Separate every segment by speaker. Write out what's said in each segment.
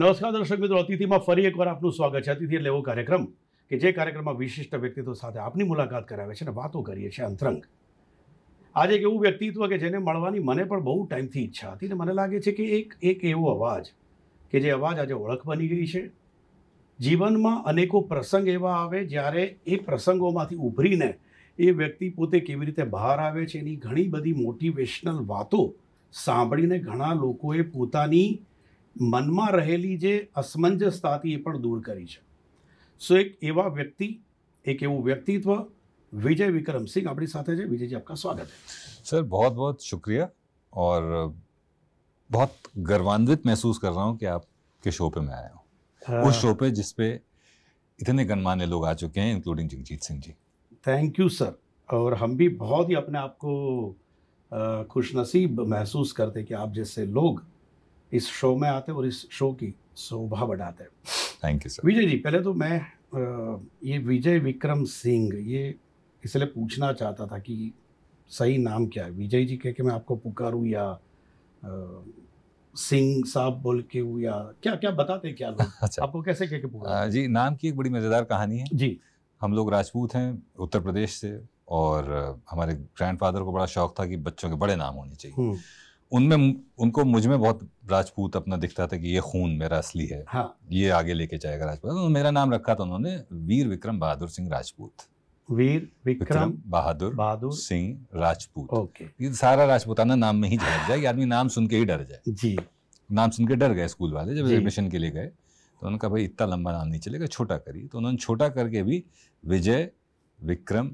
Speaker 1: નમસ્કાર દર્શક મિત્રો અતિથિમાં ફરી એકવાર આપનું સ્વાગત છે અતિથિ એટલે એવો કાર્યક્રમ કે જે કાર્યક્રમમાં વિશિષ્ટ વ્યક્તિત્વ સાથે આપની મુલાકાત કરાવે છે અને વાતો કરીએ છીએ અંતરંગ આજે એક એવું વ્યક્તિત્વ કે જેને મળવાની મને પણ બહુ ટાઈમથી ઈચ્છા હતી ને મને લાગે છે કે એક એક એવો અવાજ કે જે અવાજ આજે ઓળખ બની ગઈ છે જીવનમાં અનેકો પ્રસંગ એવા આવે જ્યારે એ પ્રસંગોમાંથી ઉભરીને એ વ્યક્તિ પોતે કેવી રીતે બહાર આવે છે એની ઘણી બધી મોટિવેશનલ વાતો સાંભળીને ઘણા લોકોએ પોતાની मन में જે असमंजसता थी ये दूर करी है सो एक એક व्यक्ति एक एवं व्यक्तित्व विजय विक्रम सिंह अपनी साथ है विजय जी आपका स्वागत है
Speaker 2: सर बहुत बहुत शुक्रिया और बहुत गर्वान्वित महसूस कर रहा हूँ कि आपके शो पे मैं आया हूँ उस शो पे जिसपे इतने गणमान्य लोग आ चुके हैं including Jagjit Singh ji thank you sir और
Speaker 1: हम भी बहुत ही अपने आप को खुशनसीब महसूस करते कि आप जैसे लोग इस शो में आते और इस शो की शोभा बढ़ाते
Speaker 2: thank you sir Vijay ji
Speaker 1: पहले तो मैं ये विजय विक्रम सिंह ये इसलिए पूछना चाहता था कि सही नाम क्या है विजय जी कह के मैं आपको पुकारूँ या सिंह साहब बोल के हूँ या क्या क्या बताते क्या लोग अच्छा। आपको कैसे कह के पुकार
Speaker 2: जी नाम की एक बड़ी मज़ेदार कहानी है जी हम लोग राजपूत हैं उत्तर प्रदेश से और हमारे ग्रैंडफादर को बड़ा शौक था कि बच्चों के बड़े नाम होने चाहिए हम्म। उनमें उनको मुझ में बहुत राजपूत अपना दिखता था कि ये खून मेरा असली है हाँ। ये आगे लेके जाएगा राजपूत तो मेरा नाम रखा था उन्होंने वीर विक्रम बहादुर सिंह राजपूत वीर विक्रम बहादुर बहादुर सिंह राजपूत ओके ये सारा राजपूताना नाम में ही झलक जाए आदमी नाम सुन के ही डर जाए जी नाम सुन के डर गए स्कूल वाले जब एडमिशन के लिए गए तो उन्होंने कहा भाई इतना लंबा नाम नहीं चलेगा छोटा करिए तो उन्होंने छोटा करके भी विजय विक्रम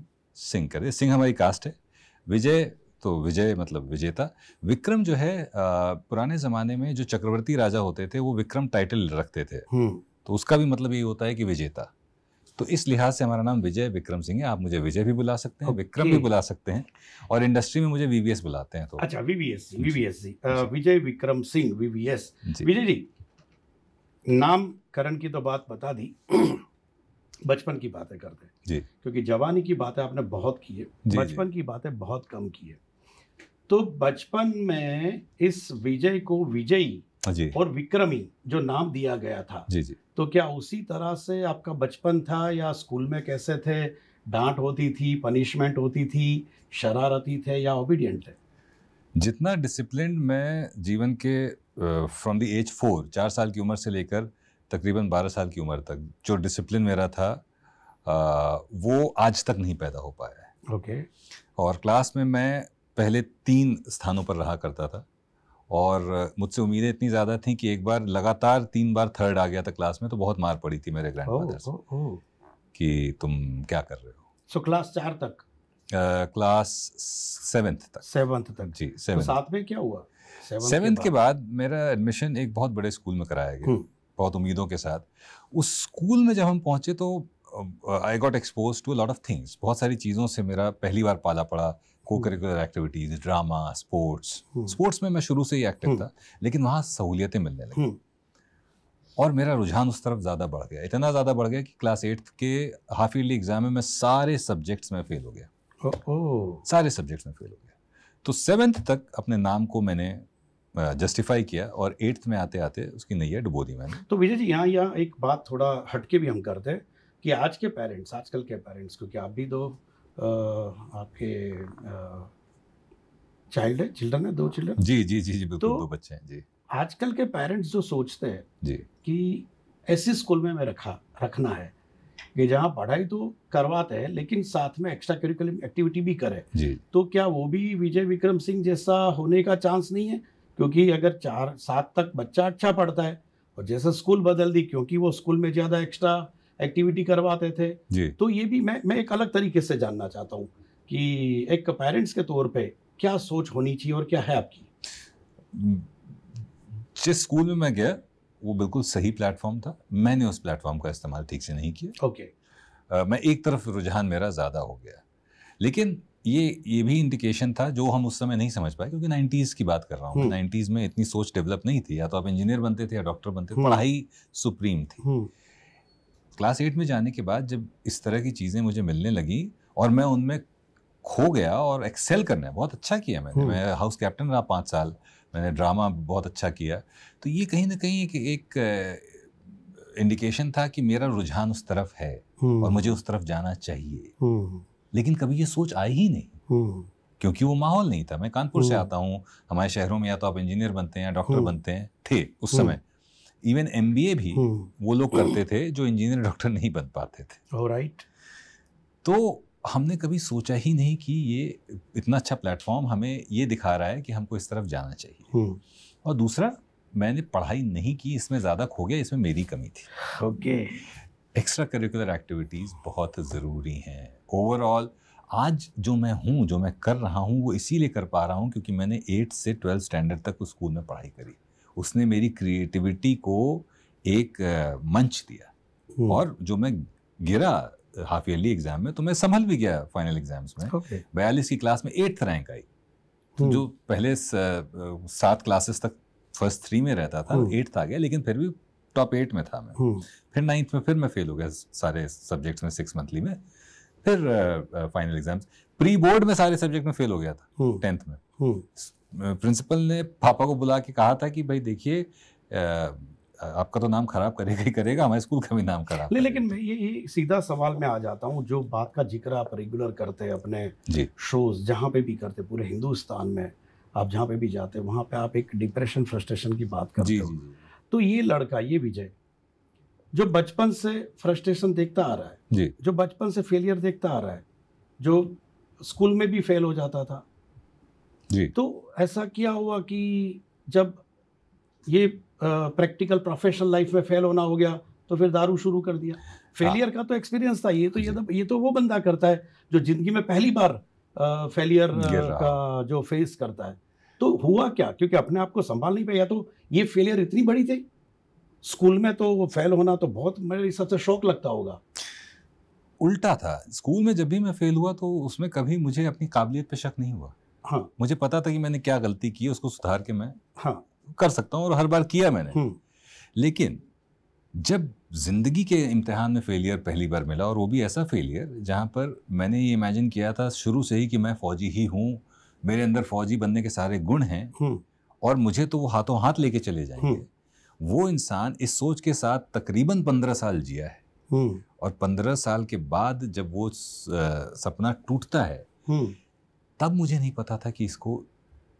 Speaker 2: सिंह करे सिंह हमारी कास्ट है विजय तो विजय मतलब विजेता विक्रम जो है पुराने ज़माने में जो चक्रवर्ती राजा होते थे वो विक्रम टाइटल रखते थे हम्म। तो उसका भी मतलब यही होता है कि विजेता तो इस लिहाज से हमारा नाम विजय विक्रम सिंह है आप मुझे विजय भी बुला सकते हैं विक्रम भी बुला सकते हैं और इंडस्ट्री में मुझे वीवीएस बुलाते हैं तो अच्छा VVS VVS ji
Speaker 1: Vijay Vikram Singh VVS Vijay ji नामकरण की तो बात बता दी बचपन की बातें करते हैं जी क्योंकि जवानी की बातें आपने बहुत की है बचपन की बातें बहुत कम की है तो बचपन में इस विजय को विजयी हाँ और विक्रमी जो नाम दिया गया था जी जी तो क्या उसी तरह से आपका बचपन था या स्कूल में कैसे थे डांट होती थी पनिशमेंट होती थी शरारती थे या ओबीडियंट थे
Speaker 2: जितना डिसिप्लिन मैं जीवन के फ्रॉम द एज फोर चार साल की उम्र से लेकर तकरीबन बारह साल की उम्र तक जो डिसिप्लिन मेरा था आ, वो आज तक नहीं पैदा हो पाया
Speaker 1: है ओके okay.
Speaker 2: और क्लास में मैं पहले तीन स्थानों पर रहा करता था और मुझसे उम्मीदें इतनी ज़्यादा थी कि एक बार लगातार तीन बार थर्ड आ गया था क्लास में तो बहुत मार पड़ी थी मेरे ग्रैंड फादर से कि तुम क्या कर रहे हो सो क्लास चार तक क्लास सेवेंथ तक सेवेंथ तक जी सेवन तो साथ में
Speaker 1: क्या हुआ सेवेंथ के, के
Speaker 2: बाद मेरा एडमिशन एक बहुत बड़े स्कूल में कराया गया हम्म। बहुत उम्मीदों के साथ उस स्कूल में जब हम पहुंचे तो I got exposed to lot of things बहुत सारी चीज़ों से मेरा पहली बार पाला पड़ा cocurricular activities drama sports sports में मैं शुरू से ही एक्टिव hmm. था लेकिन वहाँ सहूलियतें मिलने लगी hmm. और मेरा रुझान उस तरफ ज़्यादा बढ़ गया इतना ज़्यादा बढ़ गया कि क्लास एट्थ के हाफ ईयरली एग्जाम में मैं सारे सब्जेक्ट्स में फेल हो गया ओ, ओ। सारे सब्जेक्ट्स में फेल हो गया तो सेवन्थ तक अपने नाम को मैंने जस्टिफाई किया और एट्थ में आते आते उसकी नैया डुबो दी मैंने
Speaker 1: तो विजय जी यहाँ यहाँ एक बात थोड़ा हटके भी हम करते हैं कि आज के पेरेंट्स आजकल के पेरेंट्स क्योंकि आप भी दो आपके
Speaker 2: चाइल्ड है चिल्ड्रन है दो चिल्ड्रन हाँ। जी जी जी जी बिल्कुल तो दो
Speaker 1: बच्चे हैं जी आजकल के पेरेंट्स जो सोचते हैं जी कि ऐसे स्कूल में मैं रखा रखना है कि जहाँ पढ़ाई तो करवाते हैं लेकिन साथ में एक्स्ट्रा करिकुलम एक्टिविटी भी करे तो क्या वो भी विजय विक्रम सिंह जैसा होने का चांस नहीं है क्योंकि अगर चार सात तक बच्चा अच्छा पढ़ता है और जैसा स्कूल बदल दी क्योंकि वो स्कूल में ज़्यादा एक्स्ट्रा एक्टिविटी करवाते थे जी. तो ये भी मैं मैं एक अलग तरीके से जानना चाहता हूँ कि एक पेरेंट्स के तौर पे क्या सोच होनी चाहिए और क्या है आपकी
Speaker 2: जिस स्कूल में मैं गया वो बिल्कुल सही प्लेटफॉर्म था मैंने उस प्लेटफॉर्म का इस्तेमाल ठीक से नहीं किया ओके okay. मैं एक तरफ रुझान मेरा ज़्यादा हो गया लेकिन ये ये भी इंडिकेशन था जो हम उस समय नहीं समझ पाए क्योंकि नाइन्टीज़ की बात कर रहा हूँ नाइन्टीज़ हम्म। में इतनी सोच डेवलप नहीं थी या तो आप इंजीनियर बनते थे या डॉक्टर बनते थे हम्म। पढ़ाई सुप्रीम थी हम्म। क्लास एट में जाने के बाद जब इस तरह की चीज़ें मुझे मिलने लगी और मैं उनमें खो गया और एक्सेल करना बहुत अच्छा किया मैंने हम्म। मैं हाउस कैप्टन रहा पाँच साल मैंने ड्रामा बहुत अच्छा किया तो ये कहीं ना कहीं एक, एक इंडिकेशन था कि मेरा रुझान उस तरफ है हम्म। और मुझे उस तरफ जाना चाहिए हम्म। लेकिन कभी ये सोच आई ही नहीं क्योंकि वो माहौल नहीं था मैं कानपुर से आता हूँ हमारे शहरों में या तो आप इंजीनियर बनते हैं डॉक्टर बनते हैं थे उस समय इवन एम भी हम्म। वो लोग करते थे जो इंजीनियर डॉक्टर नहीं बन पाते थे राइट तो हमने कभी सोचा ही नहीं कि ये इतना अच्छा प्लेटफॉर्म हमें ये दिखा रहा है कि हमको इस तरफ जाना चाहिए हम्म। और दूसरा मैंने पढ़ाई नहीं की इसमें ज़्यादा खो गया इसमें मेरी कमी थी ओके एक्स्ट्रा करिकुलर एक्टिविटीज़ बहुत ज़रूरी हैं ओवरऑल आज जो मैं हूँ जो मैं कर रहा हूँ वो इसीलिए कर पा रहा हूँ क्योंकि मैंने एट्थ से ट्वेल्थ स्टैंडर्ड तक उस स्कूल में पढ़ाई करी उसने मेरी क्रिएटिविटी को एक मंच दिया हम्म। और जो मैं गिरा हाफ ईयरली एग्जाम में तो मैं संभल भी गया फाइनल एग्जाम्स में बयालीस की क्लास में एट्थ रैंक आई तो हम्म। जो पहले सात क्लासेस तक फर्स्ट थ्री में रहता था एट्थ हम्म। आ गया लेकिन फिर भी टॉप एट में था मैं फिर नाइन्थ में फिर मैं फेल हो गया सारे सब्जेक्ट्स में सिक्स मंथली में फिर फाइनल एग्जाम्स प्री बोर्ड में सारे सब्जेक्ट में फेल हो गया था टेंथ में हम्म। प्रिंसिपल ने पापा को बुला के कहा था कि भाई देखिए आपका तो नाम खराब करेगा ही करेगा हमारे स्कूल का भी नाम खराब
Speaker 1: ले, लेकिन मैं ये, ये सीधा सवाल में आ जाता हूँ जो बात का जिक्र आप रेगुलर करते हैं अपने शोज जहाँ पे भी करते पूरे हिंदुस्तान में आप जहाँ पे भी जाते हैं वहाँ पे आप एक डिप्रेशन फ्रस्ट्रेशन की बात करते हो तो ये लड़का ये विजय जो बचपन से फ्रस्ट्रेशन देखता आ रहा है जो बचपन से फेलियर देखता आ रहा है जो स्कूल में भी फेल हो जाता था तो ऐसा क्या हुआ कि जब ये प्रैक्टिकल प्रोफेशनल लाइफ में फेल होना हो गया तो फिर दारू शुरू कर दिया फेलियर हाँ। का तो एक्सपीरियंस था ये तो ये तो ये तो वो बंदा करता है जो जिंदगी में पहली बार फेलियर का जो फेस करता है तो हुआ क्या क्योंकि अपने आप को संभाल नहीं पाया तो ये फेलियर इतनी बड़ी थी स्कूल में तो वो फेल होना तो बहुत मेरे हिसाब से शौक लगता होगा
Speaker 2: उल्टा था स्कूल में जब भी मैं फेल हुआ तो उसमें कभी मुझे अपनी काबिलियत पे शक नहीं हुआ हाँ मुझे पता था कि मैंने क्या गलती की उसको सुधार के मैं हाँ कर सकता हूँ और हर बार किया मैंने हम्म। लेकिन जब ज़िंदगी के इम्तिहान में फेलियर पहली बार मिला और वो भी ऐसा फेलियर जहाँ पर मैंने ये इमेजिन किया था शुरू से ही कि मैं फ़ौजी ही हूँ मेरे अंदर फ़ौजी बनने के सारे गुण हैं हम्म। और मुझे तो वो हाथों हाथ लेके चले जाएंगे हम्म। वो इंसान इस सोच के साथ तकरीबन पंद्रह साल जिया है और पंद्रह साल के बाद जब वो सपना टूटता है तब मुझे नहीं पता था कि इसको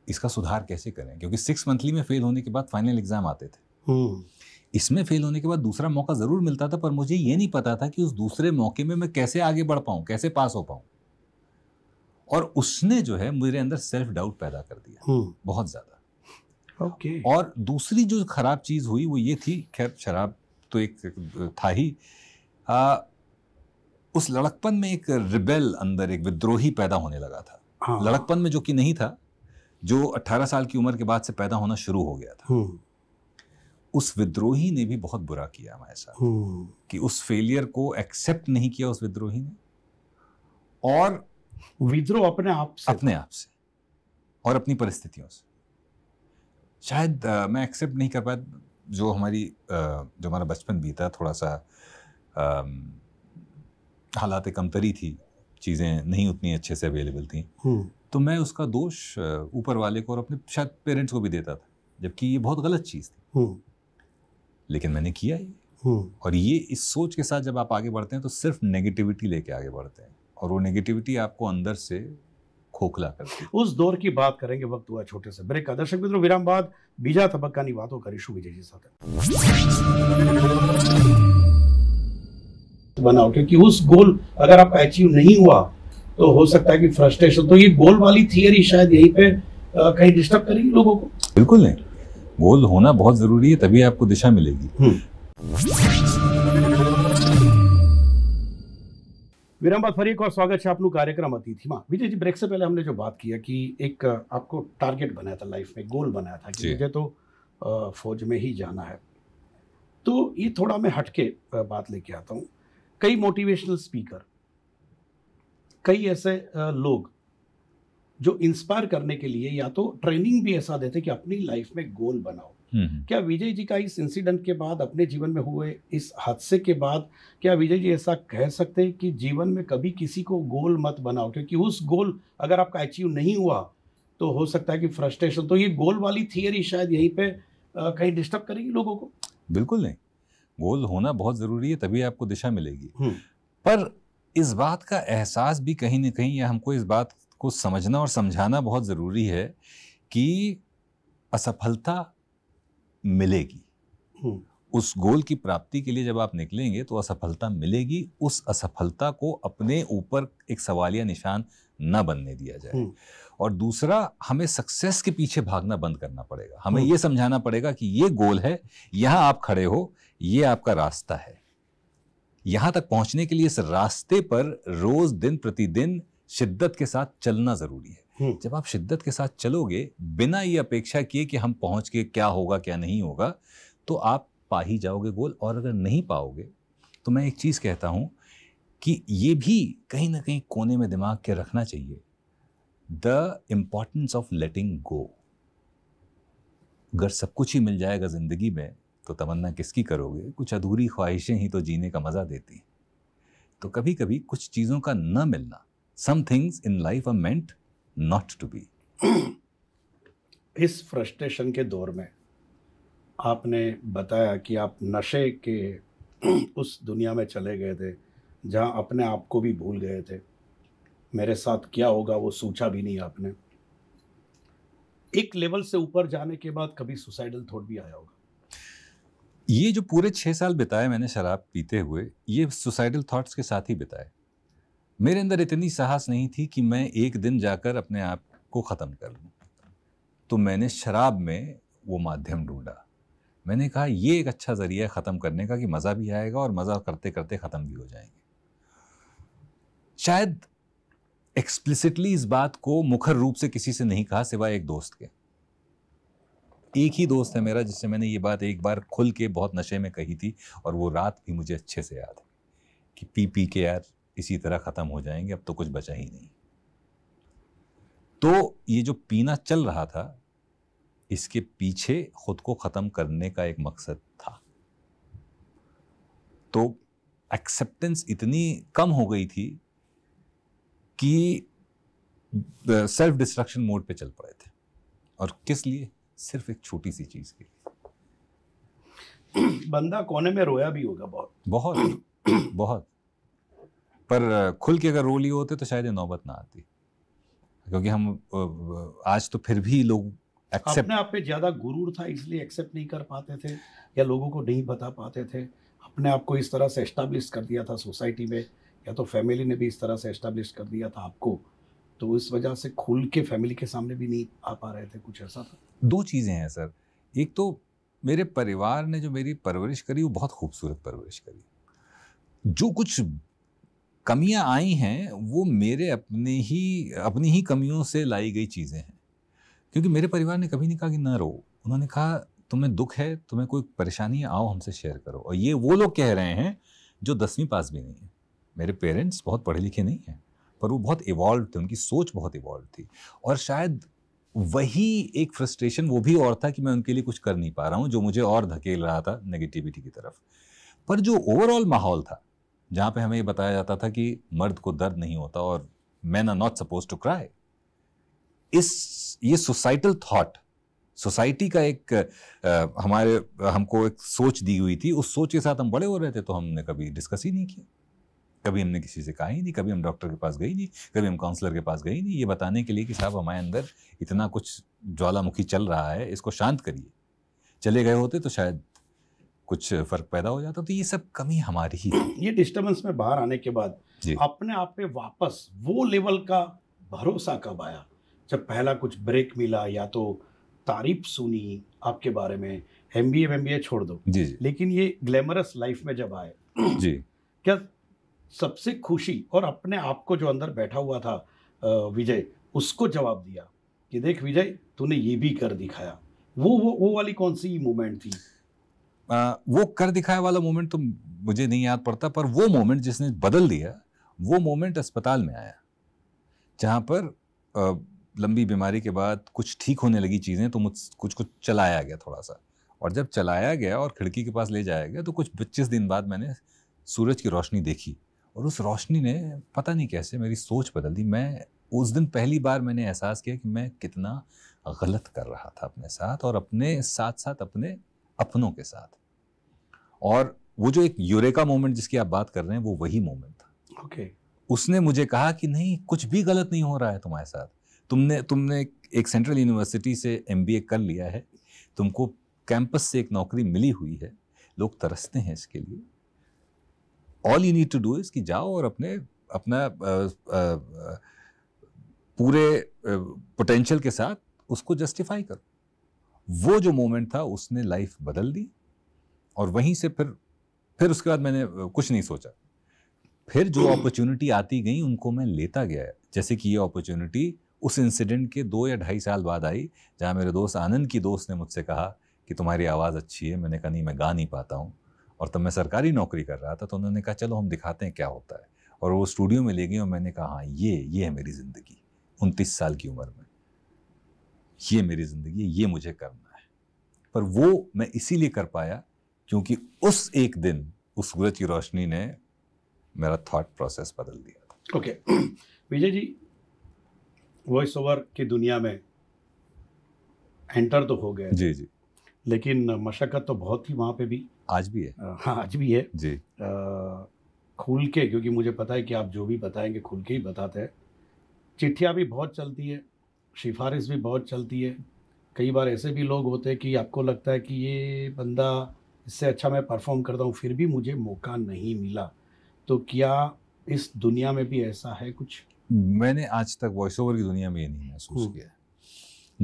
Speaker 2: इसका सुधार कैसे करें क्योंकि सिक्स मंथली में फेल होने के बाद फाइनल एग्जाम आते थे हम्म। इसमें फेल होने के बाद दूसरा मौका ज़रूर मिलता था पर मुझे ये नहीं पता था कि उस दूसरे मौके में मैं कैसे आगे बढ़ पाऊं कैसे पास हो पाऊं और उसने जो है मेरे अंदर सेल्फ डाउट पैदा कर दिया हम्म। बहुत ज़्यादा ओके और दूसरी जो खराब चीज़ हुई वो ये थी खैर शराब तो एक था ही आ, उस लड़कपन में एक रिबेल अंदर एक विद्रोही पैदा होने लगा था हाँ। लड़कपन में जो कि नहीं था जो 18 साल की उम्र के बाद से पैदा होना शुरू हो गया था हम्म। उस विद्रोही ने भी बहुत बुरा किया हमारे साथ हम्म। कि उस फेलियर को एक्सेप्ट नहीं किया उस विद्रोही ने और विद्रोह अपने आप से अपने आप से और अपनी परिस्थितियों से शायद आ, मैं एक्सेप्ट नहीं कर पाया जो हमारी आ, जो हमारा बचपन बीता थोड़ा सा हालात कमतरी थी चीज़ें नहीं उतनी अच्छे से अवेलेबल थी हम्म। तो मैं उसका दोष ऊपर वाले को और अपने शायद पेरेंट्स को भी देता था जबकि ये बहुत गलत चीज़ थी हम्म। लेकिन मैंने किया ही हम्म। और ये इस सोच के साथ जब आप आगे बढ़ते हैं तो सिर्फ नेगेटिविटी लेके आगे बढ़ते हैं और वो नेगेटिविटी आपको अंदर से खोखला करती है उस दौर की बात करेंगे वक्त हुआ छोटे से ब्रेक का दर्शक मित्रों विराम बाद बीजा
Speaker 1: तबक्का बातों का रिशु विजय जी साथ बनाओ क्योंकि उस गोल अगर आप अचीव नहीं हुआ तो हो सकता है कि फ्रस्ट्रेशन तो ये गोल वाली थियरी शायद यहीं पे कहीं डिस्टर्ब करेगी लोगों को
Speaker 2: बिल्कुल नहीं गोल होना बहुत जरूरी है तभी आपको दिशा मिलेगी हम्म।
Speaker 1: विरामबाद फरी एक और स्वागत है आप लोग कार्यक्रम अतिथि माँ विजय जी ब्रेक से पहले हमने जो बात किया कि एक आपको टारगेट बनाया था लाइफ में गोल बनाया था कि मुझे तो फौज में ही जाना है तो ये थोड़ा मैं हटके बात लेके आता हूँ कई मोटिवेशनल स्पीकर कई ऐसे लोग जो इंस्पायर करने के लिए या तो ट्रेनिंग भी ऐसा देते कि अपनी लाइफ में गोल बनाओ हम्म, हम्म। क्या विजय जी का इस इंसिडेंट के बाद अपने जीवन में हुए इस हादसे के बाद क्या विजय जी ऐसा कह सकते हैं कि जीवन में कभी किसी को गोल मत बनाओ क्योंकि उस गोल अगर आपका अचीव नहीं हुआ तो हो सकता है कि फ्रस्ट्रेशन तो ये गोल वाली थियरी शायद यहीं पे कहीं डिस्टर्ब करेगी लोगों को
Speaker 2: बिल्कुल नहीं गोल होना बहुत ज़रूरी है तभी आपको दिशा मिलेगी हम्म। पर इस बात का एहसास भी कहीं ना कहीं या हमको इस बात को समझना और समझाना बहुत ज़रूरी है कि असफलता मिलेगी हम्म। उस गोल की प्राप्ति के लिए जब आप निकलेंगे तो असफलता मिलेगी उस असफलता को अपने ऊपर एक सवालिया निशान न बनने दिया जाए हम्म। और दूसरा हमें सक्सेस के पीछे भागना बंद करना पड़ेगा हमें हम्म। ये समझाना पड़ेगा कि ये गोल है यहां आप खड़े हो ये आपका रास्ता है यहां तक पहुंचने के लिए इस रास्ते पर रोज दिन प्रतिदिन शिद्दत के साथ चलना ज़रूरी है हम्म। जब आप शिद्दत के साथ चलोगे बिना ये अपेक्षा किए कि हम पहुंच के क्या होगा क्या नहीं होगा तो आप पा ही जाओगे गोल और अगर नहीं पाओगे तो मैं एक चीज़ कहता हूं कि ये भी कहीं ना कहीं कोने में दिमाग के रखना चाहिए the importance of letting go अगर सब कुछ ही मिल जाएगा ज़िंदगी में तो तमन्ना किसकी करोगे कुछ अधूरी ख्वाहिशें ही तो जीने का मज़ा देती हैं तो कभी कभी कुछ चीज़ों का न मिलना some things in life are meant not to be
Speaker 1: इस फ्रस्ट्रेशन के दौर में आपने बताया कि आप नशे के उस दुनिया में चले गए थे जहाँ अपने आप को भी भूल गए थे मेरे साथ क्या होगा वो सोचा भी नहीं आपने एक लेवल से ऊपर जाने के बाद कभी सुसाइडल थॉट भी आया होगा
Speaker 2: ये जो पूरे छः साल बिताए मैंने शराब पीते हुए ये सुसाइडल थॉट्स के साथ ही बिताए मेरे अंदर इतनी साहस नहीं थी कि मैं एक दिन जाकर अपने आप को ख़त्म कर लूँ तो मैंने शराब में वो माध्यम ढूंढा मैंने कहा ये एक अच्छा ज़रिया है ख़त्म करने का कि मज़ा भी आएगा और मज़ा करते करते ख़त्म भी हो जाएंगे शायद एक्सप्लिसिटली इस बात को मुखर रूप से किसी से नहीं कहा सिवाय एक दोस्त के एक ही दोस्त है मेरा जिससे मैंने ये बात एक बार खुल के बहुत नशे में कही थी और वो रात भी मुझे अच्छे से याद है कि पी पी के यार इसी तरह ख़त्म हो जाएंगे अब तो कुछ बचा ही नहीं तो ये जो पीना चल रहा था इसके पीछे खुद को ख़त्म करने का एक मकसद था तो एक्सेप्टेंस इतनी कम हो गई थी कि सेल्फ डिस्ट्रक्शन मोड पे चल पड़े थे और किस लिए सिर्फ एक छोटी सी चीज़ के लिए
Speaker 1: बंदा कोने में रोया भी होगा बहुत
Speaker 2: बहुत बहुत पर खुल के अगर रो लिए होते तो शायद ये नौबत ना आती क्योंकि हम आज तो फिर भी लोग accept... अपने आप पे ज़्यादा गुरूर था इसलिए
Speaker 1: एक्सेप्ट नहीं कर पाते थे या लोगों को नहीं बता पाते थे अपने आप को इस तरह से एस्टाब्लिश कर दिया था सोसाइटी में या तो फैमिली ने भी इस तरह से एस्टेब्लिश कर दिया था आपको तो इस वजह से खुल के फैमिली के सामने भी नहीं आ पा रहे थे कुछ ऐसा था
Speaker 2: दो चीज़ें हैं सर एक तो मेरे परिवार ने जो मेरी परवरिश करी वो बहुत खूबसूरत परवरिश करी जो कुछ कमियां आई हैं वो मेरे अपने ही अपनी ही कमियों से लाई गई चीज़ें हैं क्योंकि मेरे परिवार ने कभी नहीं कहा कि ना रो उन्होंने कहा तुम्हें दुख है तुम्हें कोई परेशानी है आओ हमसे शेयर करो और ये वो लोग कह रहे हैं जो दसवीं पास भी नहीं है मेरे पेरेंट्स बहुत पढ़े लिखे नहीं हैं पर वो बहुत इवॉल्व थे उनकी सोच बहुत इवॉल्व थी और शायद वही एक फ्रस्ट्रेशन वो भी और था कि मैं उनके लिए कुछ कर नहीं पा रहा हूँ जो मुझे और धकेल रहा था नेगेटिविटी की तरफ पर जो ओवरऑल माहौल था जहाँ पे हमें ये बताया जाता था कि मर्द को दर्द नहीं होता और man are not suppose to cry इस ये सोसाइटल थॉट सोसाइटी का एक आ, हमारे हमको एक सोच दी हुई थी उस सोच के साथ हम बड़े हो रहे थे तो हमने कभी डिस्कस ही नहीं किया कभी हमने किसी से कहा ही नहीं कभी हम डॉक्टर के पास गई नहीं कभी हम काउंसलर के पास गई नहीं ये बताने के लिए कि साहब हमारे अंदर इतना कुछ ज्वालामुखी चल रहा है इसको शांत करिए चले गए होते तो शायद कुछ फर्क पैदा हो जाता तो ये सब कमी हमारी ही ये डिस्टर्बेंस में बाहर आने के बाद अपने आप पे वापस वो लेवल का भरोसा
Speaker 1: कब आया जब पहला कुछ ब्रेक मिला या तो तारीफ सुनी आपके बारे में एम बी छोड़ दो जी जी लेकिन ये ग्लैमरस लाइफ में जब आए जी क्या सबसे खुशी और अपने आप को जो अंदर बैठा हुआ था विजय उसको जवाब दिया कि देख विजय तूने ये भी कर दिखाया वो वो वो वाली कौन
Speaker 2: सी मोमेंट थी आ, वो कर दिखाया वाला मोमेंट तो मुझे नहीं याद पड़ता पर वो मोमेंट जिसने बदल दिया वो मोमेंट अस्पताल में आया जहाँ पर आ, लंबी बीमारी के बाद कुछ ठीक होने लगी चीज़ें तो मुझ कुछ कुछ चलाया गया थोड़ा सा और जब चलाया गया और खिड़की के पास ले जाया गया तो कुछ पच्चीस दिन बाद मैंने सूरज की रोशनी देखी और उस रोशनी ने पता नहीं कैसे मेरी सोच बदल दी मैं उस दिन पहली बार मैंने एहसास किया कि मैं कितना गलत कर रहा था अपने साथ और अपने साथ साथ अपने अपनों के साथ और वो जो एक यूरेका मोमेंट जिसकी आप बात कर रहे हैं वो वही मोमेंट था ओके okay. उसने मुझे कहा कि नहीं कुछ भी गलत नहीं हो रहा है तुम्हारे साथ तुमने तुमने एक सेंट्रल यूनिवर्सिटी से एम कर लिया है तुमको कैंपस से एक नौकरी मिली हुई है लोग तरसते हैं इसके लिए all you need to do is कि जाओ और अपने अपना पूरे पोटेंशियल के साथ उसको जस्टिफाई करो वो जो मोमेंट था उसने लाइफ बदल दी और वहीं से फिर फिर उसके बाद मैंने कुछ नहीं सोचा फिर जो अपॉर्चुनिटी hmm. आती गई उनको मैं लेता गया जैसे कि ये अपॉर्चुनिटी उस इंसिडेंट के दो या ढाई साल बाद आई जहाँ मेरे दोस्त आनंद की दोस्त ने मुझसे कहा कि तुम्हारी आवाज़ अच्छी है मैंने कहा नहीं मैं गा नहीं पाता हूँ और तब मैं सरकारी नौकरी कर रहा था तो उन्होंने कहा चलो हम दिखाते हैं क्या होता है और वो स्टूडियो में ले गई और मैंने कहा हाँ ये ये है मेरी ज़िंदगी उनतीस साल की उम्र में ये मेरी ज़िंदगी है ये मुझे करना है पर वो मैं इसीलिए कर पाया क्योंकि उस एक दिन उस सूरज की रोशनी ने मेरा थॉट प्रोसेस बदल दिया था okay Vijay ji
Speaker 1: voice over की दुनिया में एंटर तो हो गए जी जी लेकिन मशक्क़त तो बहुत थी वहाँ पे भी
Speaker 2: आज भी है
Speaker 1: हाँ आज भी है जी खुल के क्योंकि मुझे पता है कि आप जो भी बताएंगे खुल के ही बताते हैं चिट्ठियाँ भी बहुत चलती है सिफारिश भी बहुत चलती है कई बार ऐसे भी लोग होते हैं कि आपको लगता है कि ये बंदा इससे अच्छा मैं परफॉर्म करता हूँ फिर भी मुझे मौका नहीं मिला तो क्या इस दुनिया में भी ऐसा है कुछ
Speaker 2: मैंने आज तक वॉइस ओवर की दुनिया में ये नहीं महसूस हम्म। किया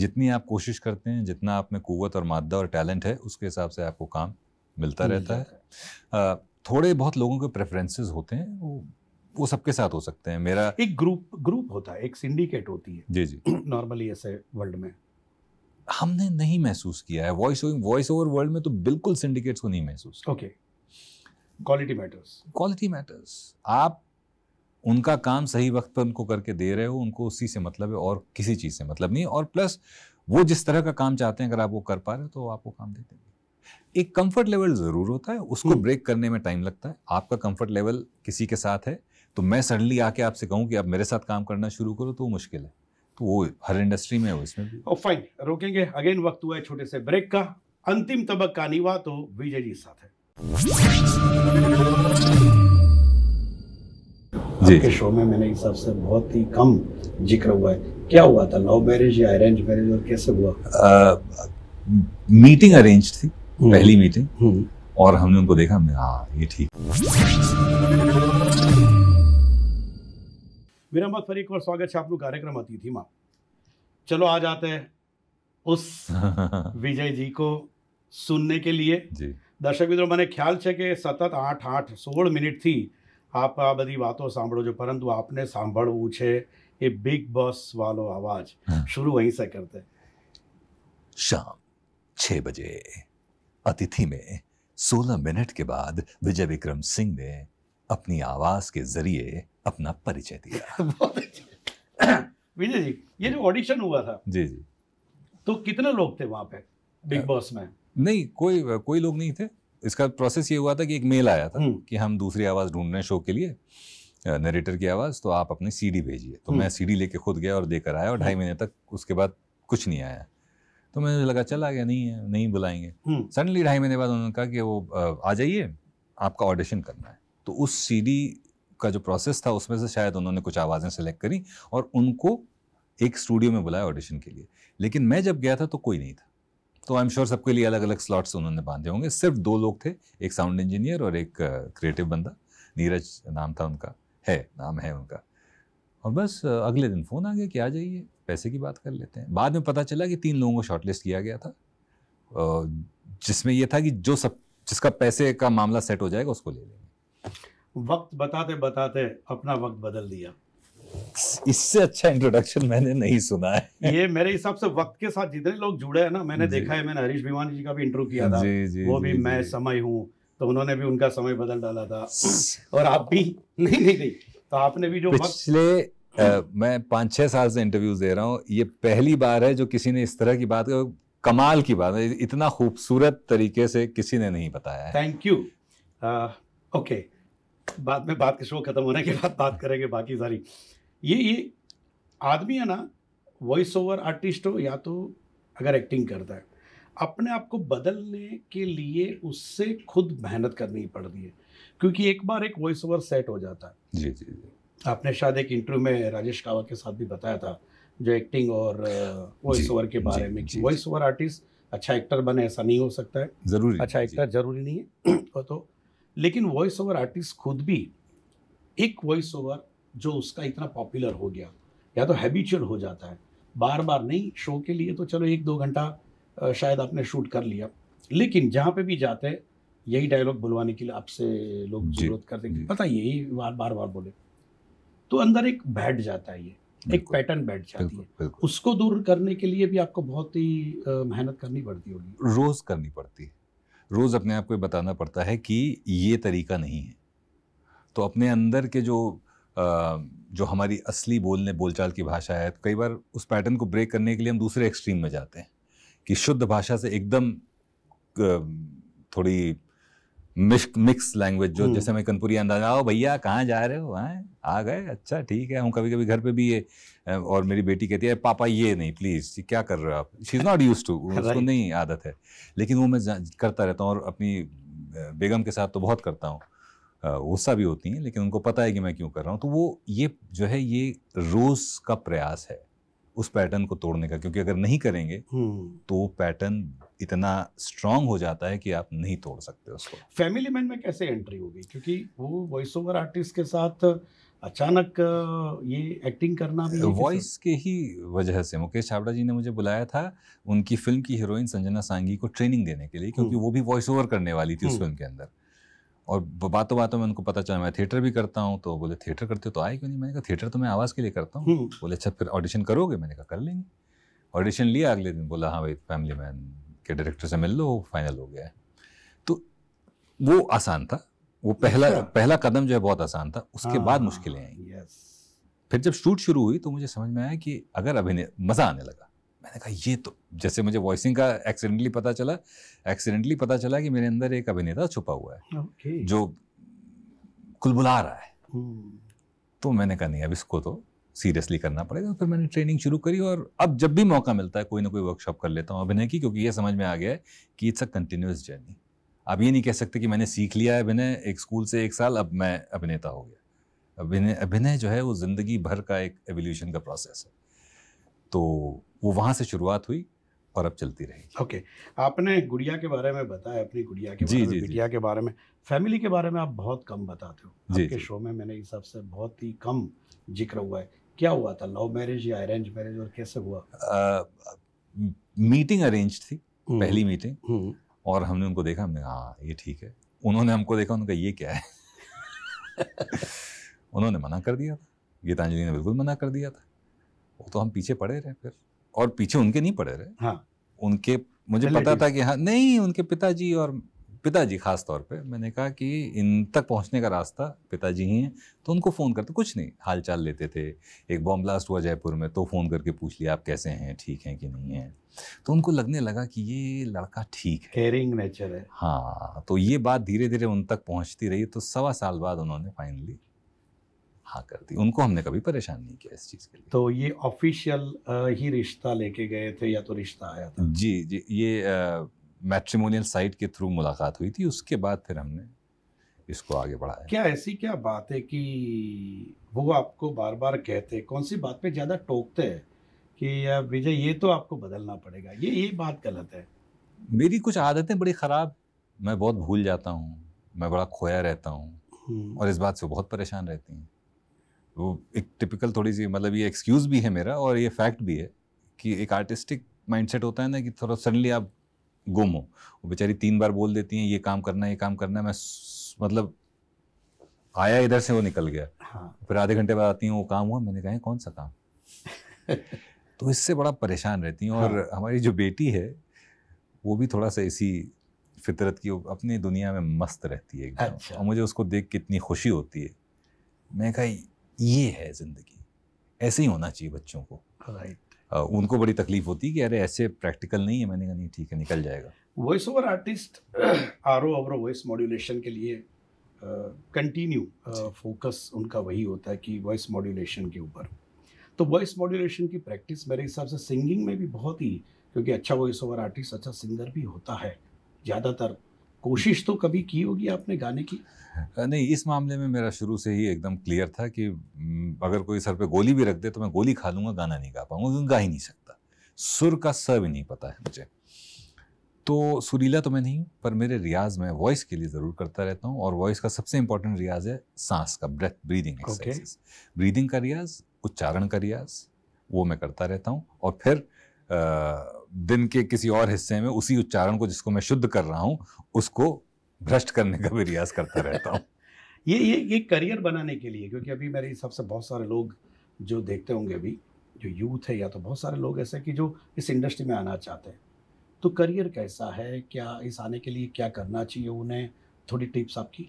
Speaker 2: जितनी आप कोशिश करते हैं जितना आप में कुवत और मादा और टैलेंट है उसके हिसाब से आपको काम मिलता रहता है थोड़े बहुत लोगों के प्रेफरेंसेस होते हैं वो वो सबके साथ हो सकते हैं मेरा
Speaker 1: एक ग्रुप ग्रुप होता है एक सिंडिकेट होती है जी जी नॉर्मली ऐसे वर्ल्ड में
Speaker 2: हमने नहीं महसूस किया है वॉइस वॉइस ओवर वर्ल्ड में तो बिल्कुल सिंडिकेट्स को नहीं महसूस okay quality matters quality matters आप उनका काम सही वक्त पर उनको करके दे रहे हो उनको उसी से मतलब है और किसी चीज़ से मतलब नहीं और प्लस वो जिस तरह का काम चाहते हैं अगर आप वो कर पा रहे हो तो आपको काम दे देंगे एक कंफर्ट लेवल ज़रूर होता है उसको ब्रेक हम्म। करने में टाइम लगता है आपका कंफर्ट लेवल किसी के साथ है तो मैं सडनली आके आपसे कहूँ कि आप मेरे साथ काम करना शुरू करो तो वो मुश्किल है तो वो हर इंडस्ट्री में है इसमें भी
Speaker 1: फाइन oh, रोकेंगे अगेन वक्त हुआ है छोटे से ब्रेक का अंतिम तबक का निवा तो विजय जी साथ है जी के शो में मैंने हिसाब से बहुत ही कम जिक्र हुआ है क्या हुआ था लव मैरिज या अरेंज मैरिज और कैसे हुआ
Speaker 2: आ, मीटिंग अरेंज थी हम्म। पहली मीटिंग हम्म। और हमने उनको देखा हाँ ये ठीक
Speaker 1: मेरा मत फरीक और स्वागत है आप लोग कार्यक्रम आती थी माँ चलो आ जाते हैं उस विजय जी को सुनने के लिए दर्शक मित्रों मैंने ख्याल छे के सतत आठ आठ सोलह मिनिट थी आप आ बड़ी बातों सांभो जो परंतु आपने सांभव छे ये बिग बॉस वालो आवाज हाँ। शुरू वहीं से करते
Speaker 2: शाम छ बजे अतिथि में 16 मिनट के बाद विजय विक्रम सिंह ने अपनी आवाज के जरिए अपना परिचय दिया
Speaker 1: विजय जी ये जो ऑडिशन हुआ था जी जी तो कितने लोग थे वहां पे बिग बॉस में
Speaker 2: नहीं कोई कोई लोग नहीं थे इसका प्रोसेस ये हुआ था कि एक मेल आया था हम्म। कि हम दूसरी आवाज़ ढूंढ रहे हैं शो के लिए नरेटर की आवाज़ तो आप अपनी सीडी भेजिए तो हम्म। मैं सीडी लेके खुद गया और देकर आया और ढाई हम्म। महीने तक उसके बाद कुछ नहीं आया तो मैंने लगा चला गया नहीं है नहीं बुलाएंगे सडनली हम्म। ढाई महीने बाद उन्होंने कहा कि वो आ जाइए आपका ऑडिशन करना है तो उस सी का जो प्रोसेस था उसमें से शायद उन्होंने कुछ आवाज़ें सेलेक्ट करी और उनको एक स्टूडियो में बुलाया ऑडिशन के लिए लेकिन मैं जब गया था तो कोई नहीं था तो आई एम श्योर सबके लिए अलग अलग स्लॉट्स उन्होंने बांधे होंगे सिर्फ दो लोग थे एक साउंड इंजीनियर और एक क्रिएटिव बंदा नीरज नाम था उनका है नाम है उनका और बस अगले दिन फ़ोन आ गया कि आ जाइए पैसे की बात कर लेते हैं बाद में पता चला कि तीन लोगों को शॉर्टलिस्ट किया गया था जिसमें यह था कि जो सब जिसका पैसे का मामला सेट हो जाएगा उसको ले
Speaker 1: लेंगे वक्त बताते बताते अपना वक्त बदल दिया
Speaker 2: इससे अच्छा इंट्रोडक्शन मैंने नहीं सुना है
Speaker 1: ये मेरे हिसाब से वक्त के साथ जितने लोग जुड़े हैं ना मैंने देखा है मैंने हरीश भिवानी जी का भी इंटरव्यू
Speaker 2: किया था जी, जी, वो भी जी, मैं जी.
Speaker 1: समय हूँ तो उन्होंने भी उनका समय बदल डाला था और आप भी नहीं नहीं नहीं तो आपने भी जो पिछले
Speaker 2: वक्त... मैं पाँच छः साल से इंटरव्यूज़ दे रहा हूँ ये पहली बार है जो किसी ने इस तरह की बात कमाल की बात है इतना खूबसूरत तरीके से किसी ने नहीं
Speaker 1: बताया थैंक यू ओके बाद में बात के शो ख़त्म होने के बाद बात करेंगे बाकी सारी ये ये आदमी है ना वॉइस ओवर आर्टिस्ट हो या तो अगर एक्टिंग करता है अपने आप को बदलने के लिए उससे खुद मेहनत करनी पड़ती है क्योंकि एक बार एक वॉइस ओवर सेट हो जाता
Speaker 2: है जी जी जी
Speaker 1: आपने शायद एक इंटरव्यू में राजेश कावा के साथ भी बताया था जो एक्टिंग और वॉइस ओवर के बारे में वॉइस ओवर आर्टिस्ट अच्छा एक्टर बने ऐसा नहीं हो सकता है जरूरी अच्छा एक्टर जरूरी नहीं है तो लेकिन वॉइस ओवर आर्टिस्ट खुद भी एक वॉइस ओवर जो उसका इतना पॉपुलर हो गया या तो हैबिचुअल हो जाता है बार बार नहीं शो के लिए तो चलो एक दो घंटा शायद आपने शूट कर लिया लेकिन जहाँ पे भी जाते हैं यही डायलॉग बुलवाने के लिए आपसे लोग जरूरत करते पता यही बार बार बार बोले तो अंदर एक बैठ जाता है ये एक पैटर्न बैठ जाती है उसको दूर करने के लिए भी आपको बहुत ही मेहनत करनी पड़ती
Speaker 2: होगी रोज करनी पड़ती है रोज अपने आप को बताना पड़ता है कि ये तरीका नहीं है तो अपने अंदर के जो जो हमारी असली बोलने बोलचाल की भाषा है तो कई बार उस पैटर्न को ब्रेक करने के लिए हम दूसरे एक्सट्रीम में जाते हैं कि शुद्ध भाषा से एकदम थोड़ी मिक्स लैंग्वेज जो हम्म। जैसे मैं कनपुरी अंदाजा आओ भैया कहाँ जा रहे हो हाँ आ गए अच्छा ठीक है हम कभी कभी घर पे भी ये और मेरी बेटी कहती है पापा ये नहीं प्लीज़ क्या कर रहे हो आप she is not use to उसको नहीं आदत है लेकिन वो मैं करता रहता हूँ और अपनी बेगम के साथ तो बहुत करता हूँ गुस्सा भी होती हैं लेकिन उनको पता है कि मैं क्यों कर रहा हूँ तो वो ये जो है ये रोज़ का प्रयास है उस पैटर्न को तोड़ने का क्योंकि अगर नहीं करेंगे हम्म। तो पैटर्न इतना स्ट्रांग हो जाता है कि आप नहीं तोड़ सकते उसको
Speaker 1: फैमिली मैन में कैसे एंट्री होगी क्योंकि वो वॉइस ओवर आर्टिस्ट के साथ अचानक ये एक्टिंग करना भी वॉइस
Speaker 2: के ही वजह से मुकेश छाबड़ा जी ने मुझे बुलाया था उनकी फिल्म की हीरोइन संजना सांगी को ट्रेनिंग देने के लिए क्योंकि हम्म। वो भी वॉइस ओवर करने वाली थी उस फिल्म हम्म। के अंदर और बातों बातों में उनको पता चला मैं थिएटर भी करता हूँ तो बोले थिएटर करते हो तो आए क्यों नहीं मैंने कहा थिएटर तो मैं आवाज़ के लिए करता हूँ हम्म। बोले अच्छा फिर ऑडिशन करोगे मैंने कहा कर लेंगे ऑडिशन लिया अगले दिन बोला हाँ भाई फैमिली मैन के डायरेक्टर से मिल लो फाइनल हो गया तो वो आसान था वो पहला अच्छा। पहला कदम जो है बहुत आसान था उसके बाद हाँ, मुश्किलें आई फिर जब शूट शुरू हुई तो मुझे समझ में आया कि अगर अभिनय मज़ा आने लगा मैंने कहा ये तो जैसे मुझे वॉइसिंग का एक्सीडेंटली पता चला एक्सीडेंटली पता चला कि मेरे अंदर एक अभिनेता छुपा हुआ है okay. जो कुलबुला रहा है
Speaker 1: hmm.
Speaker 2: तो मैंने कहा नहीं अब इसको तो सीरियसली करना पड़ेगा फिर मैंने ट्रेनिंग शुरू करी और अब जब भी मौका मिलता है कोई ना कोई वर्कशॉप कर लेता हूँ अभिनय की क्योंकि ये समझ में आ गया है कि इट्स अ कंटिन्यूस जर्नी अब ये नहीं कह सकते कि मैंने सीख लिया है अभिनय एक स्कूल से एक साल अब मैं अभिनेता हो गया अभिनय अभिनय जो है वो ज़िंदगी भर का एक एवोल्यूशन का प्रोसेस है तो वो वहाँ से शुरुआत हुई और अब चलती रही ओके okay. आपने गुड़िया के
Speaker 1: बारे में बताया अपनी गुड़िया के जी, बारे जी, में बिटिया के बारे में फैमिली के बारे में आप बहुत कम बताते हो आपके शो में मैंने इस सबसे बहुत ही कम जिक्र हुआ है क्या हुआ था लव मैरिज या अरेंज मैरिज और कैसे हुआ
Speaker 2: मीटिंग अरेंज थी हम्म। पहली मीटिंग हम्म। और हमने उनको देखा हमने हाँ ये ठीक है उन्होंने हमको देखा उनका ये क्या है उन्होंने मना कर दिया था गीतांजलि ने बिल्कुल मना कर दिया था वो तो हम पीछे पड़े रहे फिर और पीछे उनके नहीं पड़े रहे हाँ उनके मुझे पता था कि हाँ नहीं उनके पिताजी और पिताजी खास तौर पे मैंने कहा कि इन तक पहुंचने का रास्ता पिताजी ही हैं तो उनको फ़ोन करते कुछ नहीं हाल चाल लेते थे एक बॉम्ब ब्लास्ट हुआ जयपुर में तो फ़ोन करके पूछ लिया आप कैसे हैं ठीक हैं कि नहीं हैं तो उनको लगने लगा कि ये लड़का ठीक है केयरिंग नेचर है हाँ तो ये बात धीरे धीरे उन तक पहुँचती रही तो सवा साल बाद उन्होंने फाइनली हाँ कर दी उनको हमने कभी परेशान नहीं किया इस चीज़ के लिए तो ये ऑफिशियल
Speaker 1: ही रिश्ता लेके गए थे या तो रिश्ता आया
Speaker 2: था जी जी ये मैट्रिमोनियल साइट के थ्रू मुलाकात हुई थी उसके बाद फिर हमने इसको आगे बढ़ाया
Speaker 1: क्या ऐसी क्या बात है कि वो आपको बार बार कहते कौन सी बात पे ज़्यादा टोकते हैं
Speaker 2: कि विजय ये तो
Speaker 1: आपको बदलना पड़ेगा ये ये बात गलत है
Speaker 2: मेरी कुछ आदतें बड़ी ख़राब मैं बहुत भूल जाता हूँ मैं बड़ा खोया रहता हूँ हम्म। और इस बात से बहुत परेशान रहती हैं वो एक टिपिकल थोड़ी सी मतलब ये एक्सक्यूज़ भी है मेरा और ये फैक्ट भी है कि एक आर्टिस्टिक माइंडसेट होता है ना कि थोड़ा सडनली आप गुम हो वो बेचारी तीन बार बोल देती हैं ये काम करना है ये काम करना है मैं मतलब आया इधर से वो निकल गया हाँ। फिर आधे घंटे बाद आती हूँ वो काम हुआ मैंने कहा कौन सा काम तो इससे बड़ा परेशान रहती हूँ हाँ। और हमारी जो बेटी है वो भी थोड़ा सा इसी फितरत की अपनी दुनिया में मस्त रहती है अच्छा। और मुझे उसको देख के इतनी खुशी होती है मैं कहा ये है ज़िंदगी ऐसे ही होना चाहिए बच्चों को राइट right. उनको बड़ी तकलीफ होती है कि अरे ऐसे प्रैक्टिकल नहीं है मैंने कहा नहीं ठीक है निकल जाएगा वॉइस ओवर
Speaker 1: आर्टिस्ट आर ओ ओवर वॉइस मॉड्यूलेशन के लिए कंटिन्यू फोकस उनका वही होता है कि वॉइस मॉड्यूलेशन के ऊपर तो वॉइस मॉड्यूलेशन की प्रैक्टिस मेरे हिसाब से सिंगिंग में भी बहुत ही क्योंकि अच्छा वॉइस ओवर आर्टिस्ट अच्छा सिंगर भी होता है
Speaker 2: ज़्यादातर कोशिश तो कभी की होगी आपने गाने की नहीं इस मामले में मेरा शुरू से ही एकदम क्लियर था कि अगर कोई सर पे गोली भी रख दे तो मैं गोली खा लूँगा गाना नहीं गा पाऊँगा क्योंकि गा ही नहीं सकता सुर का सर भी नहीं पता है मुझे तो सुरीला तो मैं नहीं पर मेरे रियाज में वॉइस के लिए ज़रूर करता रहता हूँ और वॉइस का सबसे इंपॉर्टेंट रियाज है सांस का breath breathing exercise okay. Breathing का रियाज उच्चारण का रियाज वो मैं करता रहता हूँ और फिर आ, दिन के किसी और हिस्से में उसी उच्चारण को जिसको मैं शुद्ध कर रहा हूँ उसको भ्रष्ट करने का भी रियाज करता रहता हूँ ये ये ये करियर
Speaker 1: बनाने के लिए क्योंकि अभी मेरे हिसाब से बहुत सारे लोग जो देखते होंगे अभी जो यूथ है या तो बहुत सारे लोग ऐसे कि जो इस इंडस्ट्री में आना चाहते हैं तो करियर कैसा है क्या इस आने के लिए क्या करना चाहिए उन्हें थोड़ी टिप्स आपकी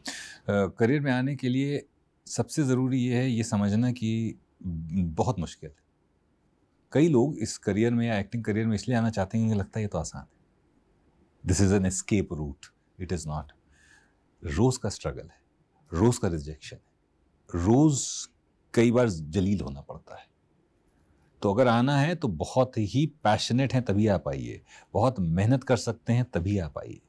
Speaker 2: करियर में आने के लिए सबसे ज़रूरी ये है ये समझना कि बहुत मुश्किल है कई लोग इस करियर में या एक्टिंग करियर में इसलिए आना चाहते हैं कि लगता है ये तो आसान है this is an escape route it is not रोज़ का स्ट्रगल है रोज़ का रिजेक्शन है रोज़ कई बार जलील होना पड़ता है तो अगर आना है तो बहुत ही पैशनेट हैं तभी आ पाइए बहुत मेहनत कर सकते हैं तभी आ पाइए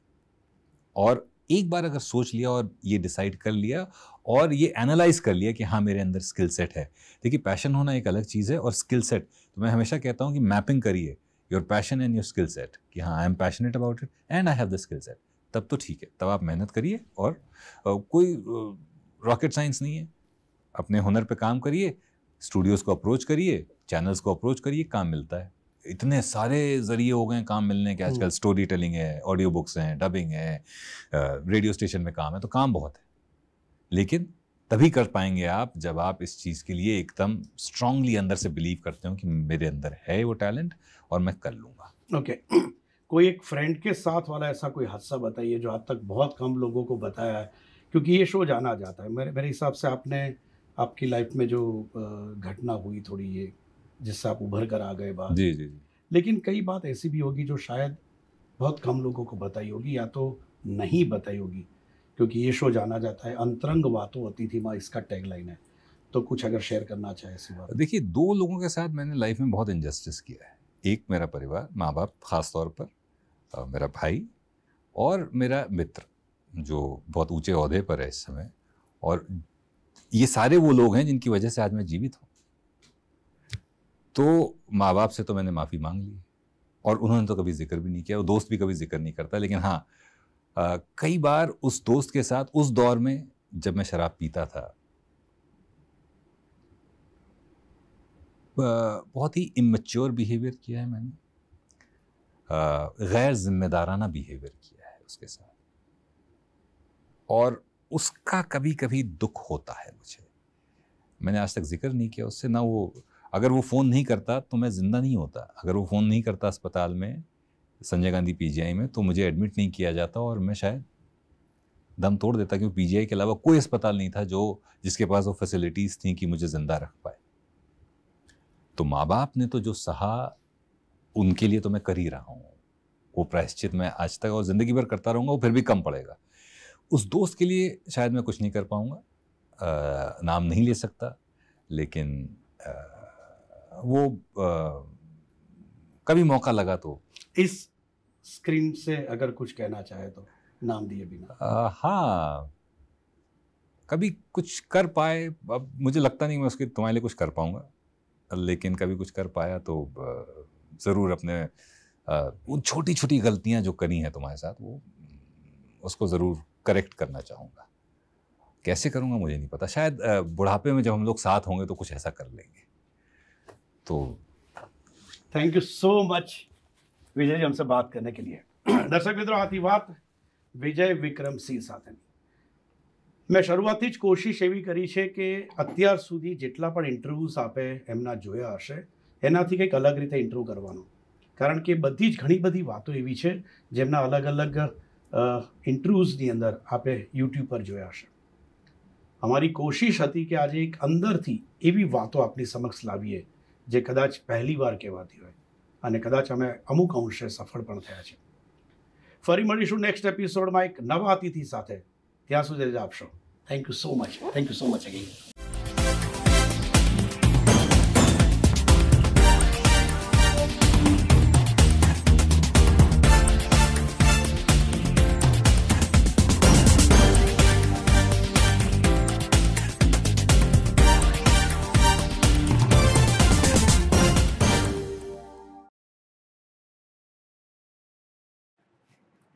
Speaker 2: और एक बार अगर सोच लिया और ये डिसाइड कर लिया और ये एनालाइज कर लिया कि हाँ मेरे अंदर स्किल सेट है देखिए पैशन होना एक अलग चीज़ है और स्किल सेट तो मैं हमेशा कहता हूँ कि मैपिंग करिए your passion and your skill set कि हाँ I am passionate about it and I have the skill set तब तो ठीक है तब आप मेहनत करिए और आ, कोई रॉकेट साइंस नहीं है अपने हुनर पे काम करिए स्टूडियोज़ को अप्रोच करिए चैनल्स को अप्रोच करिए काम मिलता है इतने सारे जरिए हो गए हैं काम मिलने के आजकल स्टोरी हम्म। टेलिंग है ऑडियो बुक्स हैं डबिंग है रेडियो स्टेशन में काम है तो काम बहुत है लेकिन तभी कर पाएंगे आप जब आप इस चीज़ के लिए एकदम स्ट्रांगली अंदर से बिलीव करते हो कि मेरे अंदर है वो टैलेंट और मैं कर लूँगा ओके
Speaker 1: okay. कोई एक फ्रेंड के साथ वाला ऐसा कोई हादसा बताइए जो आज तक बहुत कम लोगों को बताया है क्योंकि ये शो जाना जाता है मेरे मेरे हिसाब से आपने आपकी लाइफ में जो घटना हुई थोड़ी ये जिससे आप उभर कर आ गए बाहर जी जी जी लेकिन कई बात ऐसी भी होगी जो शायद बहुत कम लोगों को बताई होगी या तो नहीं बताई होगी क्योंकि ये शो जाना जाता है अंतरंग बातों होती थी माँ इसका टैगलाइन है तो कुछ अगर शेयर करना चाहे इसी बात
Speaker 2: देखिए दो लोगों के साथ मैंने लाइफ में बहुत इनजस्टिस किया है एक मेरा परिवार माँ बाप खासतौर पर मेरा भाई और मेरा मित्र जो बहुत ऊंचे अहदे पर है इस समय और ये सारे वो लोग हैं जिनकी वजह से आज मैं जीवित हूँ तो माँ बाप से तो मैंने माफ़ी मांग ली और उन्होंने तो कभी जिक्र भी नहीं किया और दोस्त भी कभी जिक्र नहीं करता लेकिन हाँ कई बार उस दोस्त के साथ उस दौर में जब मैं शराब पीता था बहुत ही इमेच्योर बिहेवियर किया है मैंने गैर जिम्मेदाराना बिहेवियर किया है उसके साथ और उसका कभी कभी दुख होता है मुझे मैंने आज तक जिक्र नहीं किया उससे ना वो अगर वो फ़ोन नहीं करता तो मैं ज़िंदा नहीं होता अगर वो फ़ोन नहीं करता अस्पताल में संजय गांधी पीजीआई में तो मुझे एडमिट नहीं किया जाता और मैं शायद दम तोड़ देता क्योंकि पीजीआई के अलावा कोई अस्पताल नहीं था जो जिसके पास वो फैसिलिटीज़ थी कि मुझे ज़िंदा रख पाए तो माँ बाप ने तो जो सहा उनके लिए तो मैं कर ही रहा हूँ वो प्रायश्चित मैं आज तक और ज़िंदगी भर करता रहूँगा वो फिर भी कम पड़ेगा उस दोस्त के लिए शायद मैं कुछ नहीं कर पाऊँगा नाम नहीं ले सकता लेकिन आ, वो आ, कभी मौका लगा तो
Speaker 1: इस स्क्रीन से अगर कुछ कहना चाहे तो नाम दिए
Speaker 2: बिना हाँ कभी कुछ कर पाए अब मुझे लगता नहीं मैं उसके तुम्हारे लिए कुछ कर पाऊँगा लेकिन कभी कुछ कर पाया तो ज़रूर अपने उन छोटी छोटी गलतियाँ जो करी हैं तुम्हारे साथ वो हम्म, उसको ज़रूर करेक्ट करना चाहूँगा कैसे करूँगा मुझे नहीं पता शायद बुढ़ापे में जब हम लोग साथ होंगे तो कुछ ऐसा कर लेंगे तो
Speaker 1: thank you so much Vijay જમસા વાત કરવા કે લિયે દર્શક મિત્રો આતિવાત વિજય વિક્રમસિંહ સાથે મેં શરૂઆત થી જ કોશિશ એવી કરી છે કે અત્યાર સુધી જેટલા પણ ઇન્ટરવ્યુસ આપે એમના જોયા હશે એનાથી કઈક અલગ રીતે ઇન્ટરવ્યુ કરવાનો કારણ કે બધી જ ઘણી બધી વાતો આવી છે જેમના અલગ અલગ ઇન્ટરવ્યુસ ની અંદર આપે YouTube પર જોયા હશે અમારી કોશિશ હતી કે આજે એક અંદર થી એવી વાતો આપની સમક્ષ લાવીએ જે કદાચ પહેલીવાર કહેવાતી હોય અને કદાચ અમે અમુક અંશે સફળ પણ થયા છીએ ફરી મળીશું નેક્સ્ટ એપિસોડમાં એક નવા અતિથિ સાથે ત્યાં સુધી જ આપશો thank you so much thank you so much again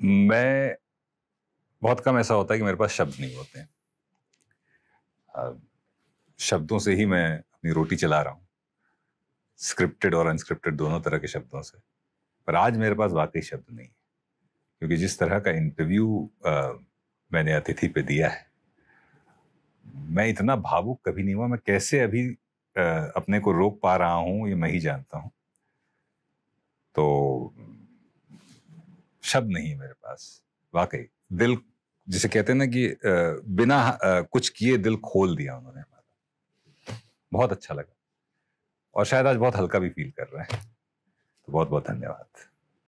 Speaker 2: मैं बहुत कम ऐसा होता है कि मेरे पास शब्द नहीं होते हैं शब्दों से ही मैं अपनी रोटी चला रहा हूँ स्क्रिप्टेड और अनस्क्रिप्टेड दोनों तरह के शब्दों से पर आज मेरे पास वाकई शब्द नहीं है क्योंकि जिस तरह का इंटरव्यू मैंने अतिथि पे दिया है मैं इतना भावुक कभी नहीं हुआ मैं कैसे अभी आ, अपने को रोक पा रहा हूँ ये मैं ही जानता हूँ तो शब्द नहीं है मेरे पास वाकई दिल जिसे कहते हैं ना कि बिना कुछ किए दिल खोल दिया उन्होंने हमारा बहुत अच्छा लगा और शायद आज बहुत हल्का भी फील कर रहे हैं तो बहुत बहुत धन्यवाद